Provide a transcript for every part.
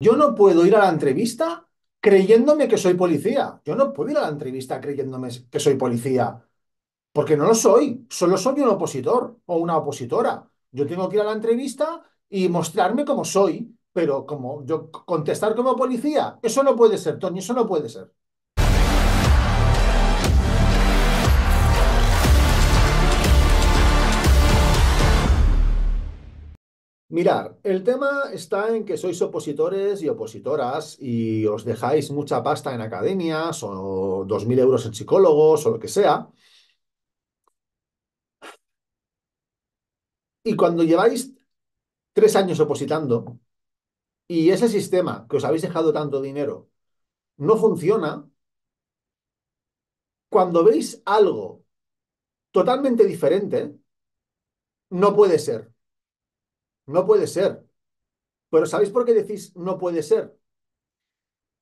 Yo no puedo ir a la entrevista creyéndome que soy policía. Yo no puedo ir a la entrevista creyéndome que soy policía, porque no lo soy. Solo soy un opositor o una opositora. Yo tengo que ir a la entrevista y mostrarme como soy, pero como yo contestar como policía, eso no puede ser, Tony, eso no puede ser. Mirar, el tema está en que sois opositores y opositoras y os dejáis mucha pasta en academias o 2.000 euros en psicólogos o lo que sea. Y cuando lleváis tres años opositando y ese sistema que os habéis dejado tanto dinero no funciona, cuando veis algo totalmente diferente, no puede ser. No puede ser. Pero ¿sabéis por qué decís no puede ser?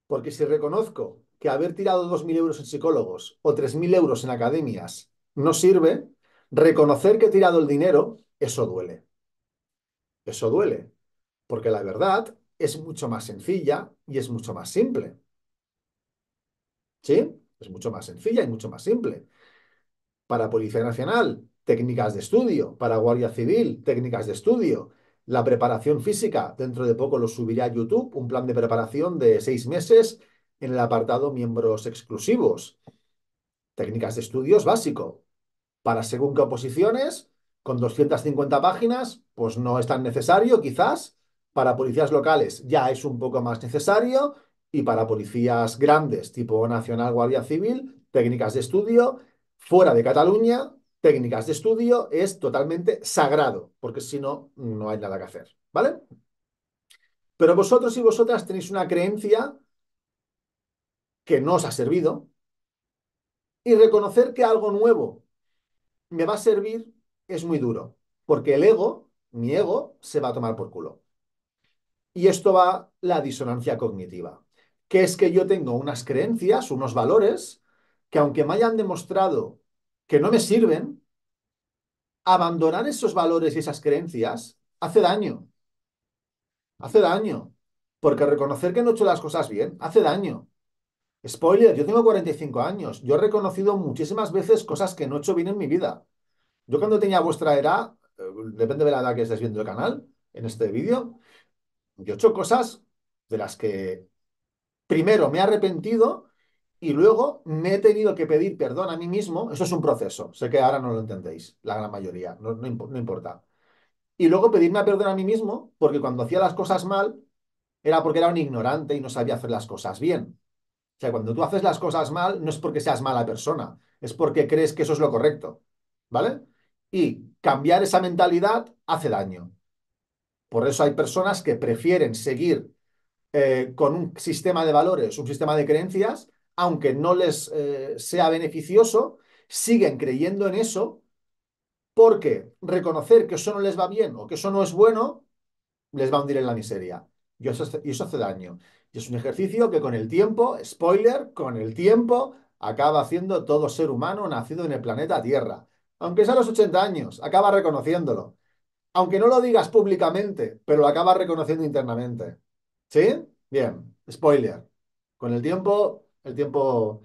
Porque si reconozco que haber tirado 2.000 euros en psicólogos o 3.000 euros en academias no sirve, reconocer que he tirado el dinero, eso duele. Eso duele. Porque la verdad es mucho más sencilla y es mucho más simple. ¿Sí? Es mucho más sencilla y mucho más simple. Para Policía Nacional, técnicas de estudio. Para Guardia Civil, técnicas de estudio la preparación física. Dentro de poco lo subiré a YouTube, un plan de preparación de seis meses en el apartado miembros exclusivos. Técnicas de estudios básico. Para según qué oposiciones, con 250 páginas, pues no es tan necesario quizás. Para policías locales ya es un poco más necesario. Y para policías grandes, tipo Nacional Guardia Civil, técnicas de estudio fuera de Cataluña, técnicas de estudio es totalmente sagrado, porque si no, no hay nada que hacer, ¿vale? Pero vosotros y vosotras tenéis una creencia que no os ha servido y reconocer que algo nuevo me va a servir es muy duro, porque el ego, mi ego, se va a tomar por culo. Y esto va la disonancia cognitiva, que es que yo tengo unas creencias, unos valores, que aunque me hayan demostrado que no me sirven, abandonar esos valores y esas creencias hace daño. Hace daño. Porque reconocer que no he hecho las cosas bien hace daño. Spoiler, yo tengo 45 años. Yo he reconocido muchísimas veces cosas que no he hecho bien en mi vida. Yo cuando tenía vuestra edad, eh, depende de la edad que estés viendo el canal, en este vídeo, yo he hecho cosas de las que primero me he arrepentido y luego me he tenido que pedir perdón a mí mismo. Eso es un proceso. Sé que ahora no lo entendéis, la gran mayoría, no, importa. Y luego pedirme perdón a mí mismo, porque cuando hacía las cosas mal, era porque era un ignorante y no sabía hacer las cosas bien. O sea, cuando tú haces las cosas mal, no es porque seas mala persona, es porque crees que eso es lo correcto. ¿Vale? Y cambiar esa mentalidad hace daño. Por eso hay personas que prefieren seguir eh, con un sistema de valores, un sistema de creencias, aunque no les eh, sea beneficioso, siguen creyendo en eso porque reconocer que eso no les va bien o que eso no es bueno les va a hundir en la miseria. Y eso, y eso hace daño. Y es un ejercicio que con el tiempo, spoiler, con el tiempo acaba haciendo todo ser humano nacido en el planeta Tierra. Aunque sea a los 80 años, acaba reconociéndolo. Aunque no lo digas públicamente, pero lo acaba reconociendo internamente. ¿Sí? Bien, spoiler. Con el tiempo el tiempo,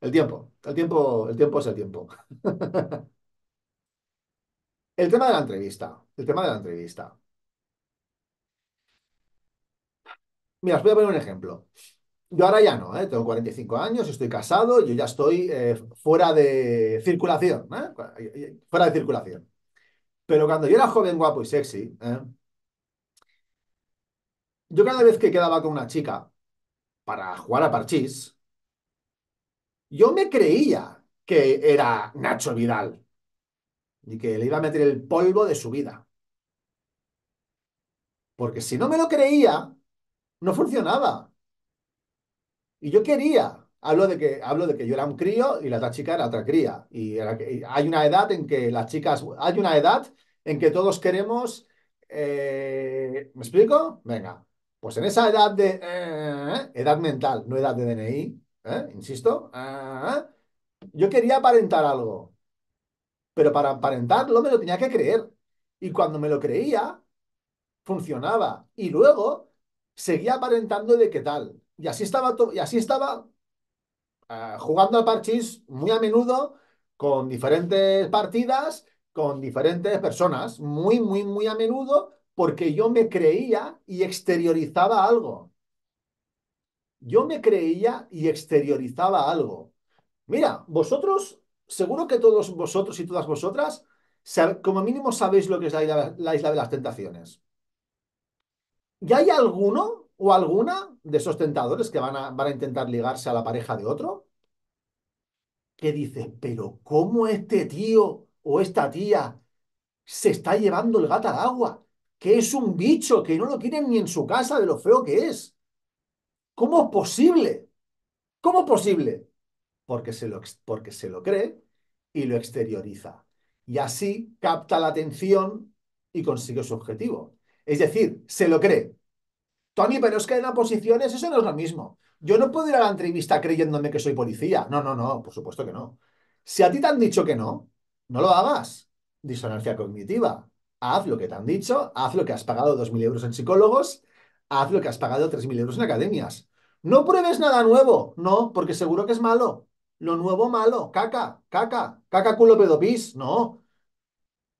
el tiempo, el tiempo, el tiempo es el tiempo. el tema de la entrevista, el tema de la entrevista. Mira, os voy a poner un ejemplo. Yo ahora ya no, ¿eh? tengo 45 años, estoy casado, yo ya estoy eh, fuera de circulación, ¿eh? Eh, fuera de circulación. Pero cuando yo era joven, guapo y sexy, yo cada vez que quedaba con una chica para jugar a parchís, yo me creía que era Nacho Vidal y que le iba a meter el polvo de su vida. Porque si no me lo creía, no funcionaba. Y yo quería. Hablo de que, hablo de que yo era un crío y la otra chica era otra cría. Y, hay una edad en que las chicas, hay una edad en que todos queremos... Eh, ¿Me explico? Venga. Pues en esa edad de... Eh, edad mental, no edad de DNI, ¿Eh? Insisto. Ah, ah, ah. yo quería aparentar algo. Pero para aparentarlo me lo tenía que creer. Y cuando me lo creía, funcionaba. Y luego seguía aparentando de qué tal. Y así estaba, y así estaba jugando al parchís muy a menudo con diferentes partidas, con diferentes personas, muy, muy, muy a menudo, porque yo me creía y exteriorizaba algo yo me creía y exteriorizaba algo. Mira, vosotros, seguro que todos vosotros y todas vosotras, como mínimo sabéis lo que es la isla, de las tentaciones. ¿Y hay alguno o alguna de esos tentadores que van a, van a intentar ligarse a la pareja de otro? Que dice, pero ¿cómo este tío o esta tía se está llevando el gata al agua? Que es un bicho, que no lo quieren ni en su casa de lo feo que es. ¿Cómo es posible? ¿Cómo es posible? Porque se, lo, porque se lo cree y lo exterioriza. Y así capta la atención y consigue su objetivo. Es decir, se lo cree. Tony, pero es que en posiciones eso no es lo mismo. Yo no puedo ir a la entrevista creyéndome que soy policía. No, no, no, por supuesto que no. Si a ti te han dicho que no, no lo hagas. Disonancia cognitiva. Haz lo que te han dicho, haz lo que has pagado 2.000 euros en psicólogos, haz lo que has pagado 3.000 euros en academias. No pruebes nada nuevo, no, porque seguro que es malo. Lo nuevo malo, caca, caca, caca culo pedopis, no.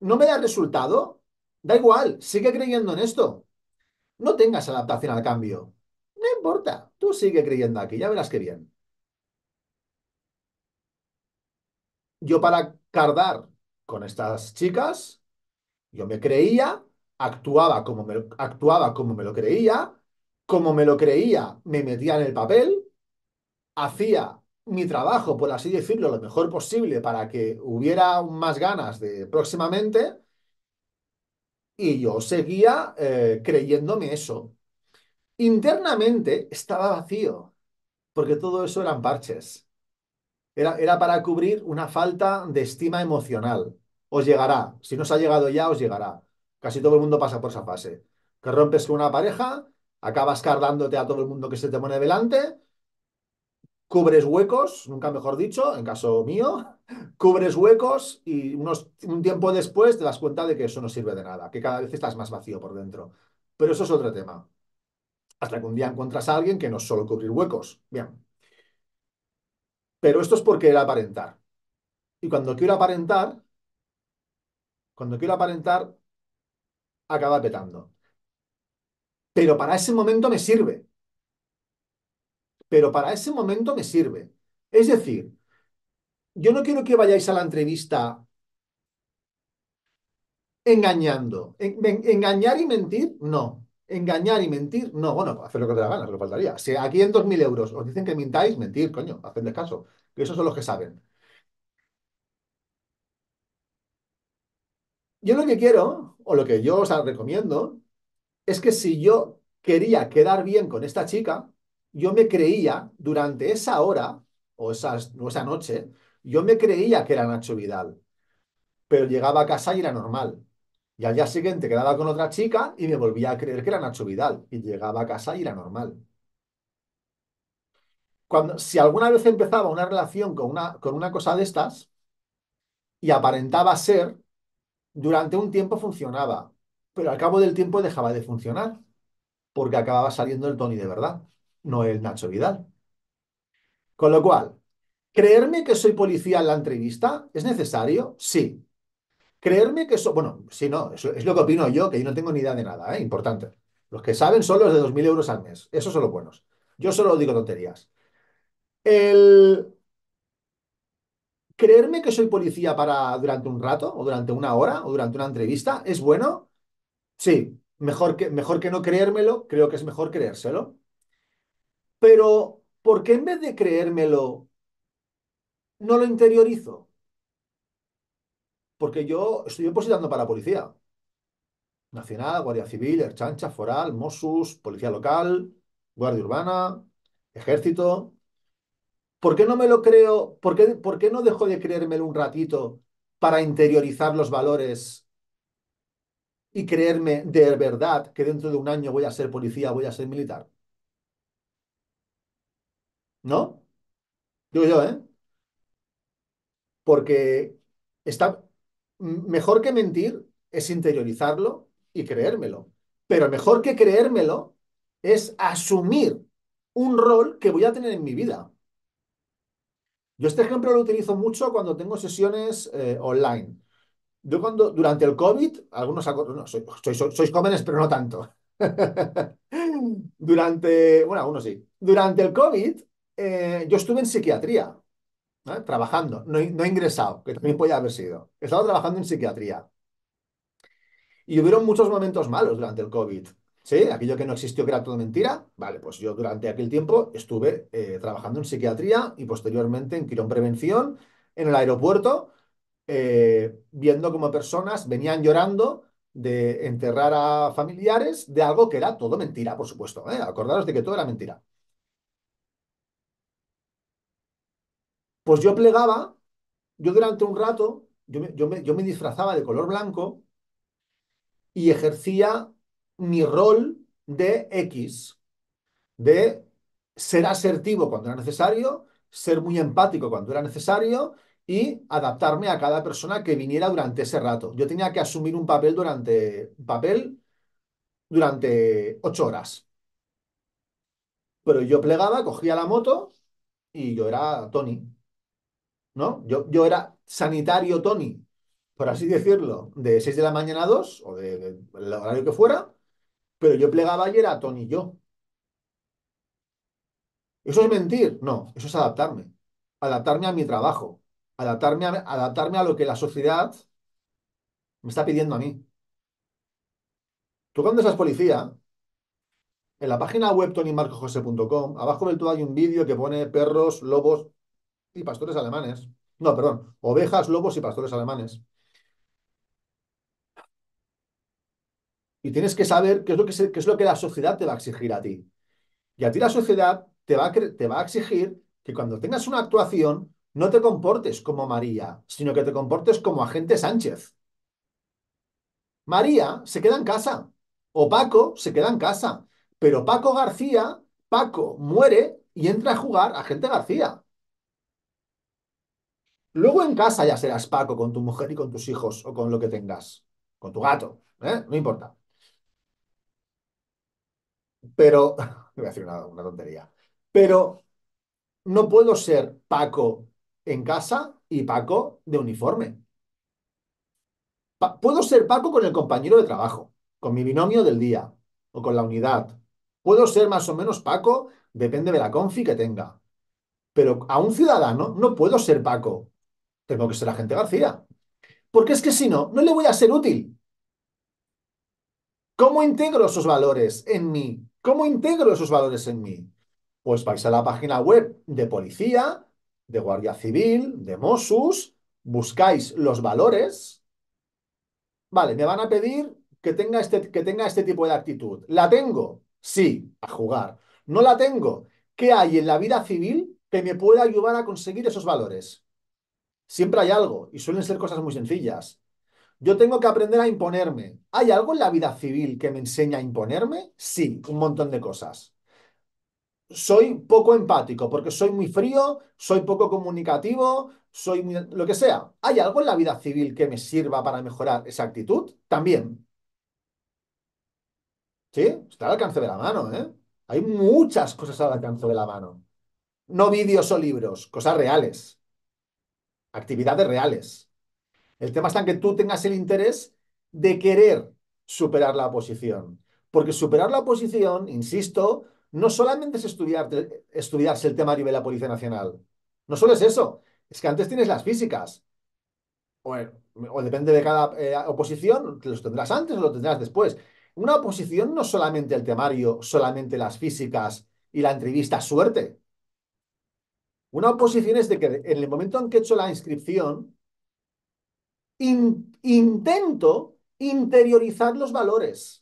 ¿No me da resultado? Da igual, sigue creyendo en esto. No tengas adaptación al cambio. No importa, tú sigue creyendo aquí, ya verás qué bien. Yo para cardar con estas chicas, yo me creía, actuaba como me, actuaba como me lo creía, como me lo creía, me metía en el papel, hacía mi trabajo, por así decirlo, lo mejor posible para que hubiera más ganas de próximamente, y yo seguía eh, creyéndome eso. Internamente estaba vacío, porque todo eso eran parches. Era, era para cubrir una falta de estima emocional. Os llegará, si no os ha llegado ya, os llegará. Casi todo el mundo pasa por esa fase. Que rompes con una pareja acabas cardándote a todo el mundo que se te pone delante, cubres huecos, nunca mejor dicho, en caso mío, cubres huecos y unos, un tiempo después te das cuenta de que eso no sirve de nada, que cada vez estás más vacío por dentro. Pero eso es otro tema. Hasta que un día encuentras a alguien que no solo cubrir huecos. Bien. Pero esto es porque era aparentar. Y cuando quiero aparentar, cuando quiero aparentar, acaba petando pero para ese momento me sirve. Pero para ese momento me sirve. Es decir, yo no quiero que vayáis a la entrevista engañando. engañar y mentir, no. Engañar y mentir, no. Bueno, pues hacer lo que te da ganas, lo faltaría. Si aquí en 2.000 euros os dicen que mintáis, mentir, coño, hacen caso. Que esos son los que saben. Yo lo que quiero, o lo que yo os recomiendo, es que si yo quería quedar bien con esta chica, yo me creía durante esa hora o, esa noche, yo me creía que era Nacho Vidal, pero llegaba a casa y era normal. Y al día siguiente quedaba con otra chica y me volvía a creer que era Nacho Vidal. Y llegaba a casa y era normal. Cuando, si alguna vez empezaba una relación con una, con una cosa de estas y aparentaba ser, durante un tiempo funcionaba pero al cabo del tiempo dejaba de funcionar, porque acababa saliendo el Tony de verdad, no el Nacho Vidal. Con lo cual, ¿creerme que soy policía en la entrevista es necesario? Sí. ¿Creerme que soy...? Bueno, sí, no, es lo que opino yo, que yo no tengo ni idea de nada, ¿eh? importante. Los que saben son los de 2.000 euros al mes, esos son los buenos. Yo solo digo tonterías. El... ¿Creerme que soy policía para durante un rato, o durante una hora, o durante una entrevista, es bueno? Sí, mejor que, mejor que no creérmelo, creo que es mejor creérselo. Pero, ¿por qué en vez de creérmelo, no lo interiorizo? Porque yo estoy opositando para policía. Nacional, Guardia Civil, Erchancha, Foral, Mossus, Policía Local, Guardia Urbana, Ejército. ¿Por qué no me lo creo? ¿Por por qué no dejo de creérmelo un ratito para interiorizar los valores y creerme de verdad que dentro de un año voy a ser policía, voy a ser militar. ¿No? Digo yo, ¿eh? Porque está mejor que mentir es interiorizarlo y creérmelo. Pero mejor que creérmelo es asumir un rol que voy a tener en mi vida. Yo este ejemplo lo utilizo mucho cuando tengo sesiones eh, online yo cuando, durante el COVID, algunos, sois, jóvenes, pero no tanto. durante, bueno, algunos sí. Durante el COVID, eh, yo estuve en psiquiatría, trabajando, no, he ingresado, que también podía haber sido. Estaba trabajando en psiquiatría. Y hubieron muchos momentos malos durante el COVID. ¿Sí? Aquello que no existió, que era todo mentira. Vale, pues yo durante aquel tiempo estuve eh, trabajando en psiquiatría y posteriormente en Quirón Prevención, en el aeropuerto, eh, viendo como personas venían llorando de enterrar a familiares de algo que era todo mentira, por supuesto. ¿eh? Acordaros de que todo era mentira. Pues yo plegaba, yo durante un rato, yo yo me disfrazaba de color blanco y ejercía mi rol de X, de ser asertivo cuando era necesario, ser muy empático cuando era necesario y adaptarme a cada persona que viniera durante ese rato. Yo tenía que asumir un papel durante, papel durante ocho horas. Pero yo plegaba, cogía la moto y yo era Tony. ¿No? Yo, yo era sanitario Tony, por así decirlo, de seis de la mañana a 2, o del de, el horario que fuera, pero yo plegaba y era Tony yo. ¿Eso es mentir? No, eso es adaptarme. Adaptarme a mi trabajo adaptarme a, adaptarme a lo que la sociedad me está pidiendo a mí. Tú cuando seas policía, en la página web tonymarcojose.com, abajo del todo hay un vídeo que pone perros, lobos y pastores alemanes. No, perdón, ovejas, lobos y pastores alemanes. Y tienes que saber qué es lo que, es lo que la sociedad te va a exigir a ti. Y a ti la sociedad te va te va a exigir que cuando tengas una actuación no te comportes como María, sino que te comportes como agente Sánchez. María se queda en casa, o Paco se queda en casa, pero Paco García, Paco muere y entra a jugar agente García. Luego en casa ya serás Paco con tu mujer y con tus hijos o con lo que tengas, con tu gato, ¿eh? no importa. Pero, voy a hacer una tontería, pero no puedo ser Paco en casa y Paco de uniforme. puedo ser Paco con el compañero de trabajo, con mi binomio del día o con la unidad. Puedo ser más o menos Paco, depende de la confi que tenga. Pero a un ciudadano no puedo ser Paco. Tengo que ser agente García. Porque es que si no, no le voy a ser útil. ¿Cómo integro esos valores en mí? ¿Cómo integro esos valores en mí? Pues vais a la página web de policía, de Guardia Civil, de Mossus, buscáis los valores. Vale, me van a pedir que tenga este, que tenga este tipo de actitud. ¿La tengo? Sí, a jugar. ¿No la tengo? ¿Qué hay en la vida civil que me pueda ayudar a conseguir esos valores? Siempre hay algo, y suelen ser cosas muy sencillas. Yo tengo que aprender a imponerme. ¿Hay algo en la vida civil que me enseña a imponerme? Sí, un montón de cosas soy poco empático, porque soy muy frío, soy poco comunicativo, soy muy, lo que sea. ¿Hay algo en la vida civil que me sirva para mejorar esa actitud? También. ¿Sí? Está al alcance de la mano, ¿eh? Hay muchas cosas al alcance de la mano. No vídeos o libros, cosas reales. Actividades reales. El tema está en que tú tengas el interés de querer superar la oposición. Porque superar la oposición, insisto, no solamente es estudiar, estudiarse el temario de la Policía Nacional, no solo es eso, es que antes tienes las físicas. O, depende de cada eh, oposición, los tendrás antes o los tendrás después. Una oposición no solamente el temario, solamente las físicas y la entrevista suerte. Una oposición es de que en el momento en que he hecho la inscripción, intento interiorizar los valores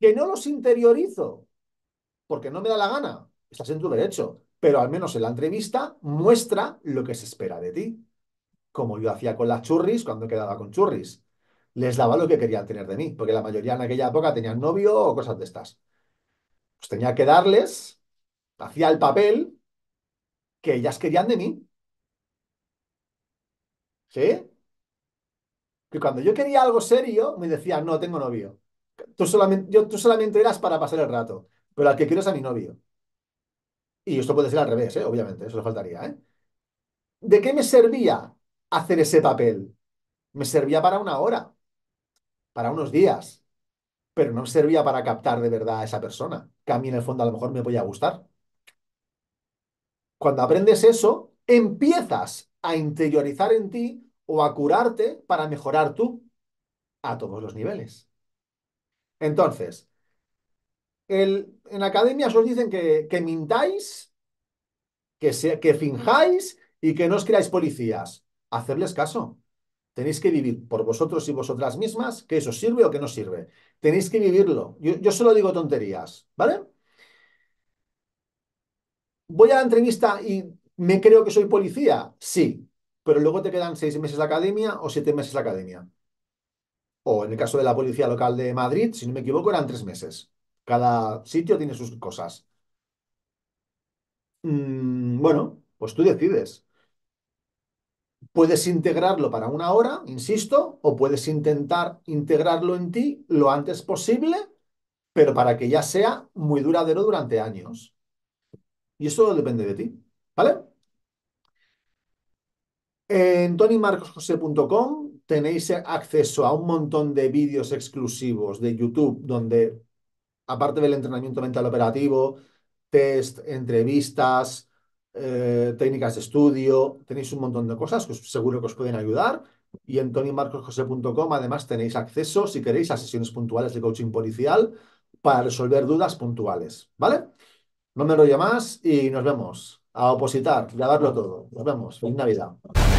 que no los interiorizo porque no me da la gana, estás en tu derecho, pero al menos en la entrevista muestra lo que se espera de ti. Como yo hacía con las churris cuando quedaba con churris. Les daba lo que querían tener de mí, porque la mayoría en aquella época tenían novio o cosas de estas. Pues tenía que darles, hacía el papel que ellas querían de mí. ¿Sí? Que cuando yo quería algo serio, me decían, no, tengo novio tú solamente, yo, tú solamente eras para pasar el rato, pero al que quiero es a mi novio. Y esto puede ser al revés, ¿eh? obviamente, eso le faltaría. ¿eh? ¿De qué me servía hacer ese papel? Me servía para una hora, para unos días, pero no me servía para captar de verdad a esa persona, que a mí en el fondo a lo mejor me voy a gustar. Cuando aprendes eso, empiezas a interiorizar en ti o a curarte para mejorar tú a todos los niveles. Entonces, el, en academia os dicen que, mintáis, que, que finjáis y que no os creáis policías. Hacerles caso. Tenéis que vivir por vosotros y vosotras mismas, que eso sirve o que no sirve. Tenéis que vivirlo. Yo, yo solo digo tonterías, ¿vale? Voy a la entrevista y me creo que soy policía. Sí, pero luego te quedan seis meses de academia o siete meses de academia o en el caso de la policía local de Madrid, si no me equivoco, eran tres meses. Cada sitio tiene sus cosas. Mm, bueno, pues tú decides. Puedes integrarlo para una hora, insisto, o puedes intentar integrarlo en ti lo antes posible, pero para que ya sea muy duradero durante años. Y eso depende de ti, ¿vale? En tonymarcosjose.com tenéis acceso a un montón de vídeos exclusivos de YouTube donde, aparte del entrenamiento mental operativo, test, entrevistas, eh, técnicas de estudio, tenéis un montón de cosas que seguro que os pueden ayudar. Y en tonymarcosjose.com además tenéis acceso, si queréis, a sesiones puntuales de coaching policial para resolver dudas puntuales, ¿vale? No me enrollo más y nos vemos. A opositar, grabarlo todo. Nos vemos. Feliz Navidad.